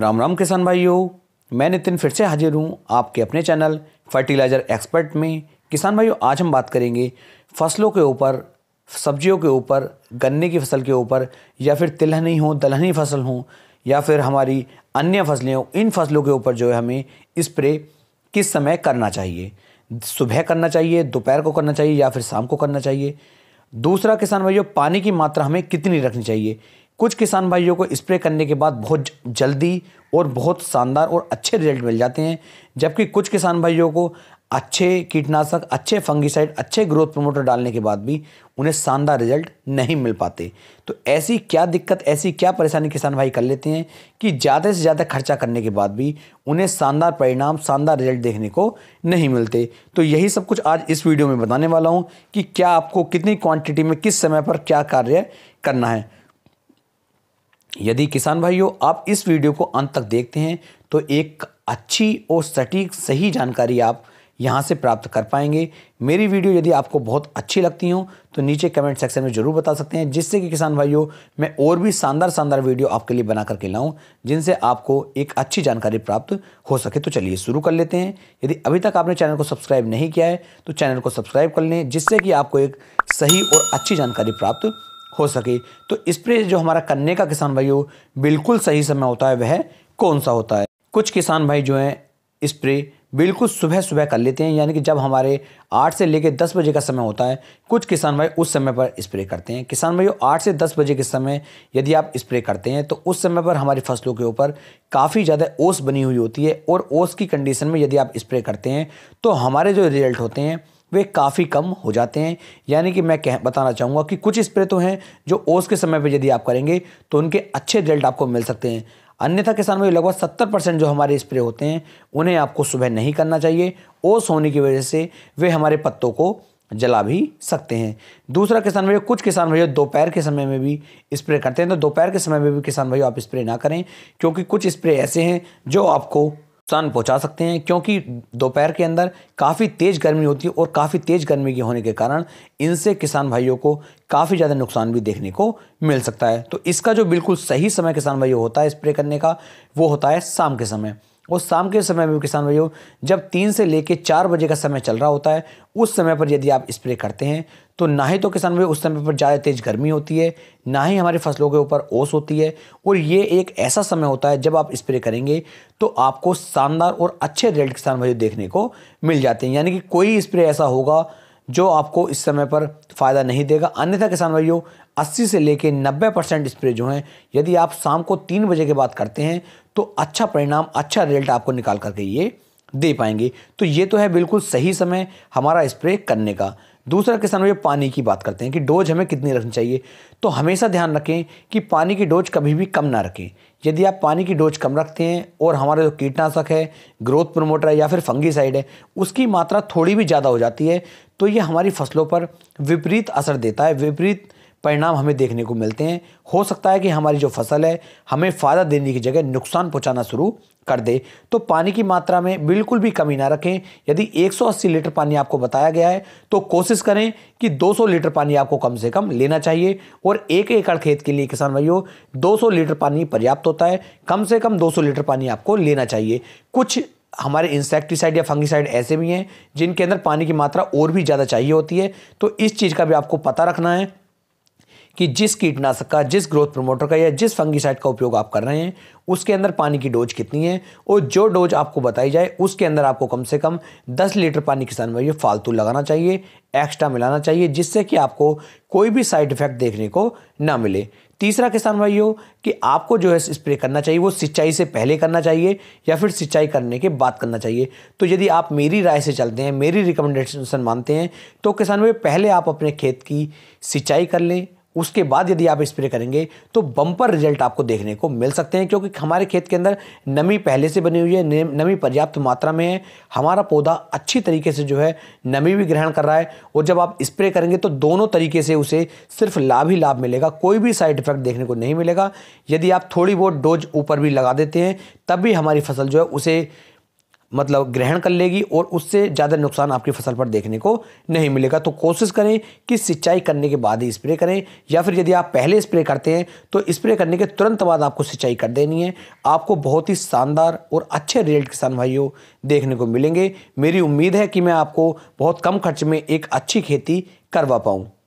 राम राम किसान भाइयों मैं नितिन फिर से हाजिर हूँ आपके अपने चैनल फर्टिलाइज़र एक्सपर्ट में किसान भाइयों आज हम बात करेंगे फसलों के ऊपर सब्जियों के ऊपर गन्ने की फसल के ऊपर या फिर तिलहनी हो दलहनी फसल हो या फिर हमारी अन्य फसलें हों इन फसलों के ऊपर जो है हमें स्प्रे किस समय करना चाहिए सुबह करना चाहिए दोपहर को करना चाहिए या फिर शाम को करना चाहिए दूसरा किसान भाइयों पानी की मात्रा हमें कितनी रखनी चाहिए कुछ किसान भाइयों को स्प्रे करने के बाद बहुत जल्दी और बहुत शानदार और अच्छे रिजल्ट मिल जाते हैं जबकि कुछ किसान भाइयों को अच्छे कीटनाशक अच्छे फंगिसाइड अच्छे ग्रोथ प्रमोटर डालने के बाद भी उन्हें शानदार रिजल्ट नहीं मिल पाते तो ऐसी क्या दिक्कत ऐसी क्या परेशानी किसान भाई कर लेते हैं कि ज़्यादा से ज़्यादा खर्चा करने के बाद भी उन्हें शानदार परिणाम शानदार रिजल्ट देखने को नहीं मिलते तो यही सब कुछ आज इस वीडियो में बताने वाला हूँ कि क्या आपको कितनी क्वांटिटी में किस समय पर क्या कार्य करना है यदि किसान भाइयों आप इस वीडियो को अंत तक देखते हैं तो एक अच्छी और सटीक सही जानकारी आप यहाँ से प्राप्त कर पाएंगे मेरी वीडियो यदि आपको बहुत अच्छी लगती हो तो नीचे कमेंट सेक्शन में ज़रूर बता सकते हैं जिससे कि किसान भाइयों मैं और भी शानदार शानदार वीडियो आपके लिए बना करके लाऊं जिनसे आपको एक अच्छी जानकारी प्राप्त हो सके तो चलिए शुरू कर लेते हैं यदि अभी तक आपने चैनल को सब्सक्राइब नहीं किया है तो चैनल को सब्सक्राइब कर लें जिससे कि आपको एक सही और अच्छी जानकारी प्राप्त हो सके तो स्प्रे जो हमारा करने का किसान भाइयों बिल्कुल सही समय होता है वह कौन सा होता है कुछ किसान भाई जो हैं स्प्रे बिल्कुल सुबह सुबह कर लेते हैं यानी कि जब हमारे आठ से लेकर दस बजे का समय होता है कुछ किसान भाई उस समय पर स्प्रे करते हैं किसान भाइयों आठ से दस बजे के समय यदि आप स्प्रे करते हैं तो उस समय पर हमारी फसलों के ऊपर काफ़ी ज़्यादा ओस बनी हुई होती है और ओस की कंडीशन में यदि आप स्प्रे करते हैं तो हमारे जो रिजल्ट होते हैं वे काफ़ी कम हो जाते हैं यानी कि मैं कह बताना चाहूँगा कि कुछ स्प्रे तो हैं जो ओस के समय पर यदि आप करेंगे तो उनके अच्छे रिजल्ट आपको मिल सकते हैं अन्यथा किसान भाई लगभग सत्तर परसेंट जो हमारे स्प्रे होते हैं उन्हें आपको सुबह नहीं करना चाहिए ओस होने की वजह से वे हमारे पत्तों को जला भी सकते हैं दूसरा किसान भाई कुछ किसान भाइयों दोपहर के समय में भी स्प्रे करते हैं तो दोपहर के समय में भी किसान भाइयों आप स्प्रे ना करें क्योंकि कुछ स्प्रे ऐसे हैं जो आपको नुकसान पहुंचा सकते हैं क्योंकि दोपहर के अंदर काफ़ी तेज़ गर्मी होती है और काफ़ी तेज़ गर्मी के होने के कारण इनसे किसान भाइयों को काफ़ी ज़्यादा नुकसान भी देखने को मिल सकता है तो इसका जो बिल्कुल सही समय किसान भाइयों होता है स्प्रे करने का वो होता है शाम के समय उस शाम के समय में किसान भाइयों जब तीन से लेकर चार बजे का समय चल रहा होता है उस समय पर यदि आप स्प्रे करते हैं तो ना ही तो किसान भाई उस समय पर ज़्यादा तेज़ गर्मी होती है ना ही हमारी फसलों के ऊपर ओस होती है और ये एक ऐसा समय होता है जब आप स्प्रे करेंगे तो आपको शानदार और अच्छे रिजल्ट किसान भाई देखने को मिल जाते हैं यानी कि कोई स्प्रे ऐसा होगा जो आपको इस समय पर फ़ायदा नहीं देगा अन्यथा किसान भाइयों 80 से लेकर 90 परसेंट स्प्रे जो हैं यदि आप शाम को तीन बजे के बाद करते हैं तो अच्छा परिणाम अच्छा रिजल्ट आपको निकाल करके ये दे पाएंगे तो ये तो है बिल्कुल सही समय हमारा स्प्रे करने का दूसरा किसान भैया पानी की बात करते हैं कि डोज हमें कितनी रखनी चाहिए तो हमेशा ध्यान रखें कि पानी की डोज कभी भी कम ना रखें यदि आप पानी की डोज कम रखते हैं और हमारा जो कीटनाशक है ग्रोथ प्रमोटर है या फिर फंगीसाइड है उसकी मात्रा थोड़ी भी ज़्यादा हो जाती है तो ये हमारी फसलों पर विपरीत असर देता है विपरीत परिणाम हमें देखने को मिलते हैं हो सकता है कि हमारी जो फसल है हमें फ़ायदा देने की जगह नुकसान पहुंचाना शुरू कर दे तो पानी की मात्रा में बिल्कुल भी कमी ना रखें यदि 180 लीटर पानी आपको बताया गया है तो कोशिश करें कि 200 लीटर पानी आपको कम से कम लेना चाहिए और एक एकड़ खेत के लिए किसान भाइयों 200 लीटर पानी पर्याप्त होता है कम से कम 200 लीटर पानी आपको लेना चाहिए कुछ हमारे इंसेक्टिसाइड या फंगिसाइड ऐसे भी हैं जिनके अंदर पानी की मात्रा और भी ज़्यादा चाहिए होती है तो इस चीज़ का भी आपको पता रखना है कि जिस कीटनाशक का जिस ग्रोथ प्रमोटर का या जिस फंगिसाइड का उपयोग आप कर रहे हैं उसके अंदर पानी की डोज कितनी है और जो डोज आपको बताई जाए उसके अंदर आपको कम से कम 10 लीटर पानी किसान भाइयों फालतू लगाना चाहिए एक्स्ट्रा मिलाना चाहिए जिससे कि आपको कोई भी साइड इफेक्ट देखने को ना मिले तीसरा किसान भाइयों कि आपको जो है स्प्रे करना चाहिए वो सिंचाई से पहले करना चाहिए या फिर सिंचाई करने के बाद करना चाहिए तो यदि आप मेरी राय से चलते हैं मेरी रिकमेंडेशन मानते हैं तो किसान भाई पहले आप अपने खेत की सिंचाई कर लें उसके बाद यदि आप स्प्रे करेंगे तो बम्पर रिजल्ट आपको देखने को मिल सकते हैं क्योंकि हमारे खेत के अंदर नमी पहले से बनी हुई है नमी पर्याप्त मात्रा में है हमारा पौधा अच्छी तरीके से जो है नमी भी ग्रहण कर रहा है और जब आप स्प्रे करेंगे तो दोनों तरीके से उसे सिर्फ लाभ ही लाभ मिलेगा कोई भी साइड इफेक्ट देखने को नहीं मिलेगा यदि आप थोड़ी बहुत डोज ऊपर भी लगा देते हैं तब भी हमारी फसल जो है उसे मतलब ग्रहण कर लेगी और उससे ज़्यादा नुकसान आपकी फसल पर देखने को नहीं मिलेगा तो कोशिश करें कि सिंचाई करने के बाद ही स्प्रे करें या फिर यदि आप पहले स्प्रे करते हैं तो स्प्रे करने के तुरंत बाद आपको सिंचाई कर देनी है आपको बहुत ही शानदार और अच्छे रिजल्ट किसान भाइयों देखने को मिलेंगे मेरी उम्मीद है कि मैं आपको बहुत कम खर्च में एक अच्छी खेती करवा पाऊँ